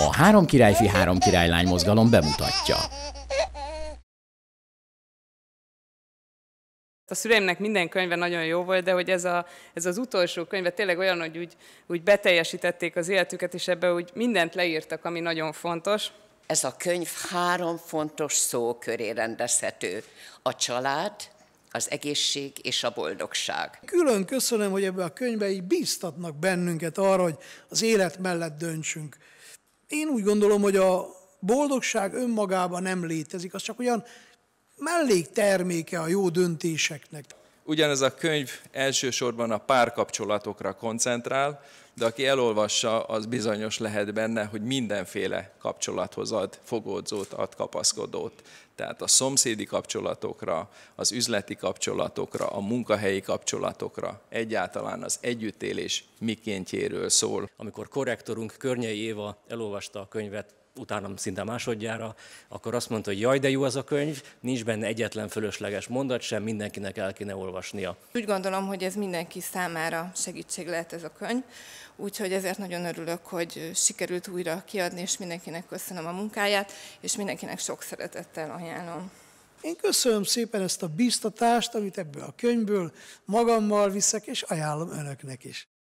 A Három királyfi, három királylány mozgalom bemutatja. A szüleimnek minden könyve nagyon jó volt, de hogy ez, a, ez az utolsó könyve tényleg olyan, hogy úgy, úgy beteljesítették az életüket, és ebbe úgy mindent leírtak, ami nagyon fontos. Ez a könyv három fontos szó köré rendezhető. A család, az egészség és a boldogság. Külön köszönöm, hogy ebbe a könyve így bíztatnak bennünket arra, hogy az élet mellett döntsünk. Én úgy gondolom, hogy a boldogság önmagában nem létezik, az csak olyan mellékterméke a jó döntéseknek. Ugyanez a könyv elsősorban a párkapcsolatokra koncentrál, de aki elolvassa, az bizonyos lehet benne, hogy mindenféle kapcsolathoz ad fogódzót, ad kapaszkodót. Tehát a szomszédi kapcsolatokra, az üzleti kapcsolatokra, a munkahelyi kapcsolatokra, egyáltalán az együttélés mikéntjéről szól. Amikor korrektorunk Környei Éva elolvasta a könyvet, utána szinte másodjára, akkor azt mondta, hogy jaj, de jó az a könyv, nincs benne egyetlen fölösleges mondat sem, mindenkinek el kéne olvasnia. Úgy gondolom, hogy ez mindenki számára segítség lehet ez a könyv, úgyhogy ezért nagyon örülök, hogy sikerült újra kiadni, és mindenkinek köszönöm a munkáját, és mindenkinek sok szeretettel ajánlom. Én köszönöm szépen ezt a biztatást, amit ebből a könyvből magammal viszek, és ajánlom önöknek is.